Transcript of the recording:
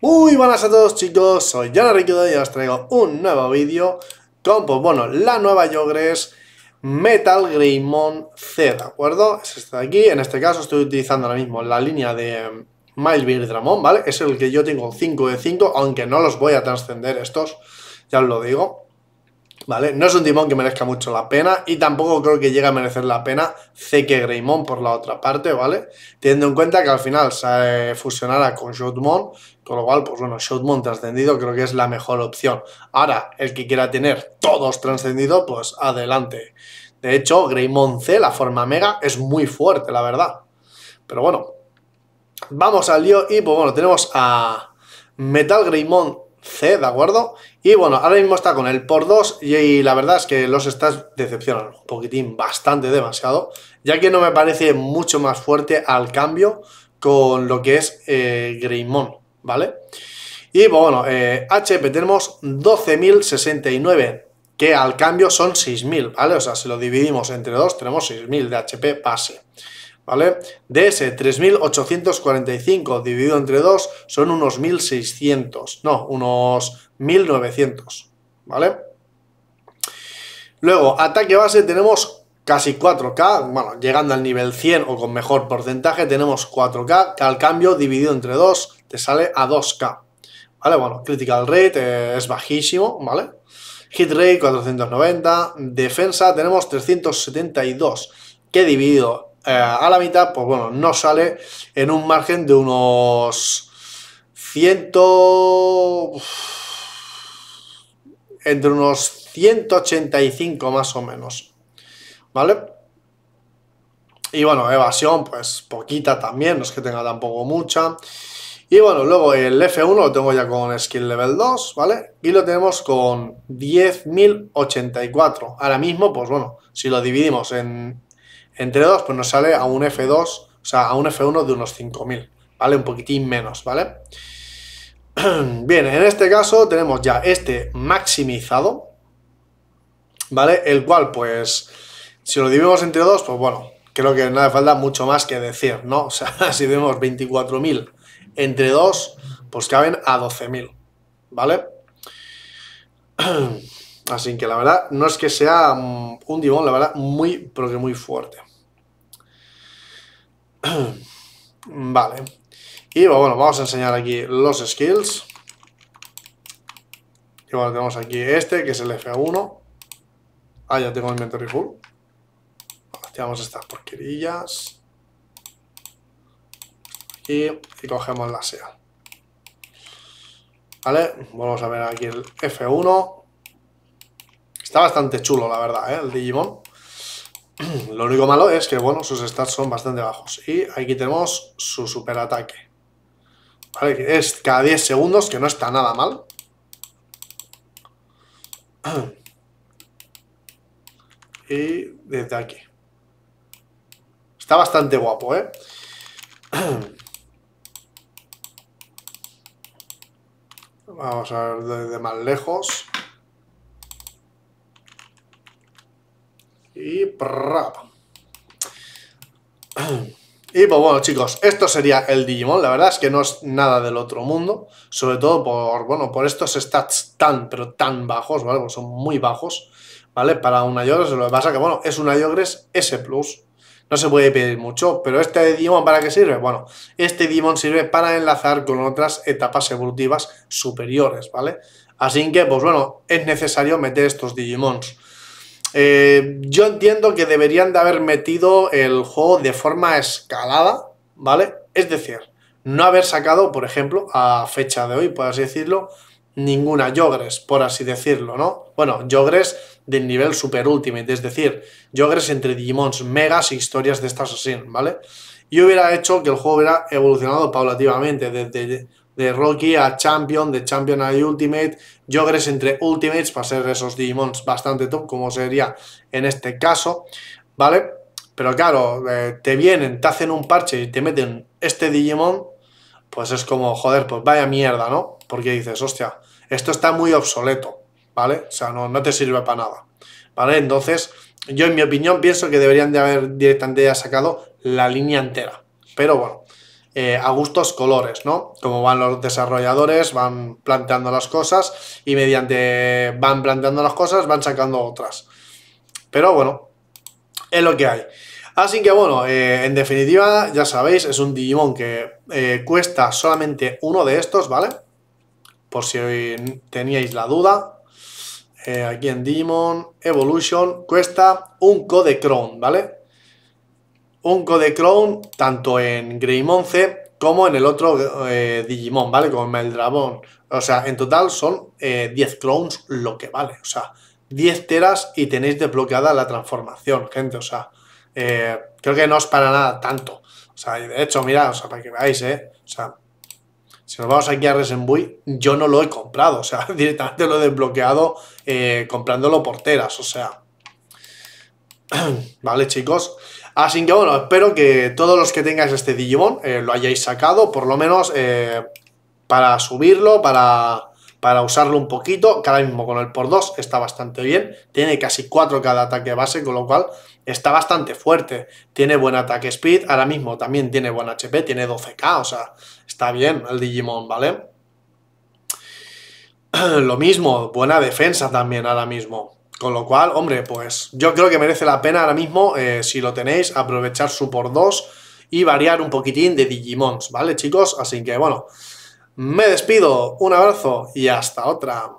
Muy buenas a todos chicos, soy Jan Riquido y os traigo un nuevo vídeo con, pues bueno, la nueva Yogres Metal Greymon C, ¿de acuerdo? Es esta de aquí, en este caso estoy utilizando ahora mismo la línea de Beard Dramon, ¿vale? Es el que yo tengo 5 de 5, aunque no los voy a trascender estos, ya os lo digo. ¿vale? No es un timón que merezca mucho la pena y tampoco creo que llegue a merecer la pena que Greymon por la otra parte, ¿vale? Teniendo en cuenta que al final se fusionará con Shotmon, con lo cual, pues bueno, Shotmon trascendido creo que es la mejor opción. Ahora, el que quiera tener todos trascendidos, pues adelante. De hecho, Greymon C, la forma mega, es muy fuerte, la verdad. Pero bueno, vamos al lío y pues bueno, tenemos a Metal Greymon C, ¿de acuerdo? Y bueno, ahora mismo está con el por 2 y, la verdad es que los stats decepcionan un poquitín, bastante demasiado, ya que no me parece mucho más fuerte al cambio con lo que es eh, Greymon, ¿vale? Y pues bueno, HP eh, tenemos 12.069, que al cambio son 6.000, ¿vale? O sea, si lo dividimos entre dos, tenemos 6.000 de HP base. ¿vale? De ese 3.845 dividido entre 2 son unos 1.600, no, unos 1.900, ¿vale? Luego, ataque base tenemos casi 4K, bueno, llegando al nivel 100 o con mejor porcentaje tenemos 4K, que al cambio dividido entre 2 te sale a 2K, ¿vale? Bueno, critical rate eh, es bajísimo, ¿vale? Hit rate 490, defensa tenemos 372, que dividido eh, a la mitad, pues bueno, no sale en un margen de unos 100... entre unos 185 más o menos. ¿Vale? Y bueno, evasión, pues poquita también, no es que tenga tampoco mucha. Y bueno, luego el F1 lo tengo ya con skill level 2, ¿vale? Y lo tenemos con 10.084. Ahora mismo, pues bueno, si lo dividimos en entre 2, pues nos sale a un F2, o sea, a un F1 de unos 5000, ¿vale? Un poquitín menos, ¿vale? Bien, en este caso tenemos ya este maximizado, ¿vale? El cual, pues, si lo dividimos entre 2, pues bueno, creo que nada falta mucho más que decir, ¿no? O sea, si vemos 24.000 entre 2, pues caben a 12.000, ¿vale? Así que la verdad, no es que sea mm, un divón, la verdad, muy, pero que muy fuerte. vale. Y bueno, vamos a enseñar aquí los skills. Y bueno, tenemos aquí este, que es el F1. Ah, ya tengo el inventory full. Activamos estas porquerillas. Y, cogemos la SEA. ¿Vale? Vamos a ver aquí el F1. Está bastante chulo, la verdad, ¿eh? El Digimon. Lo único malo es que, bueno, sus stats son bastante bajos. Y aquí tenemos su superataque. Vale, es cada 10 segundos, que no está nada mal. Y desde aquí. Está bastante guapo, ¿eh? Vamos a ver desde más lejos. Y Y pues bueno chicos, esto sería el Digimon, la verdad es que no es nada del otro mundo, sobre todo por, bueno, por estos stats tan, pero tan bajos, ¿vale? son muy bajos, ¿vale? Para un Yogres. lo que pasa que, bueno, es un Yogres S+, no se puede pedir mucho, pero este Digimon ¿para qué sirve? Bueno, este Digimon sirve para enlazar con otras etapas evolutivas superiores, ¿vale? Así que, pues bueno, es necesario meter estos Digimons. Eh, yo entiendo que deberían de haber metido el juego de forma escalada, ¿vale? Es decir, no haber sacado, por ejemplo, a fecha de hoy, por así decirlo, ninguna Yogres, por así decirlo, ¿no? Bueno, Yogres del nivel Super Ultimate, es decir, Yogres entre Digimons Megas y e historias de estas así, ¿vale? Y hubiera hecho que el juego hubiera evolucionado paulativamente, desde de Rocky a Champion, de Champion a Ultimate, Jogres entre Ultimates para ser esos Digimons bastante top, como sería en este caso, ¿vale? Pero claro, eh, te vienen, te hacen un parche y te meten este Digimon, pues es como, joder, pues vaya mierda, ¿no? Porque dices, hostia, esto está muy obsoleto, ¿vale? O sea, no, no te sirve para nada, ¿vale? Entonces, yo en mi opinión pienso que deberían de haber directamente ya sacado la línea entera. Pero bueno, eh, a gustos colores, ¿no? Como van los desarrolladores, van planteando las cosas y mediante van planteando las cosas van sacando otras. Pero bueno, es lo que hay. Así que bueno, eh, en definitiva, ya sabéis, es un Digimon que eh, cuesta solamente uno de estos, ¿vale? Por si teníais la duda. aquí en Digimon Evolution cuesta un Code ¿vale? un clone tanto en Greymonce como en el otro eh, Digimon, ¿vale? Como en Meldrabón. O sea, en total son 10 eh, clones lo que vale. O sea, 10 teras y tenéis desbloqueada la transformación, gente. O sea, eh, creo que no es para nada tanto. O sea, de hecho, mirad, o sea, para que veáis, ¿eh? O sea, si nos vamos aquí a Resenbuy, yo no lo he comprado. O sea, directamente lo he desbloqueado comprándolo por teras. O sea, ¿vale, chicos? Así que bueno, espero que todos los que tengáis este Digimon eh, lo hayáis sacado, por lo menos eh, para subirlo, para, para usarlo un poquito, que ahora mismo con el por 2 está bastante bien, tiene casi 4 cada ataque base, con lo cual está bastante fuerte, tiene buen ataque speed, ahora mismo también tiene buen HP, tiene 12k, o sea, está bien el Digimon, ¿vale? Lo mismo, buena defensa también ahora mismo. Con lo cual, hombre, pues yo creo que merece la pena ahora mismo, eh, si lo tenéis, aprovechar su por 2 y variar un poquitín de Digimons, ¿vale, chicos? Así que, bueno, me despido, un abrazo y hasta otra.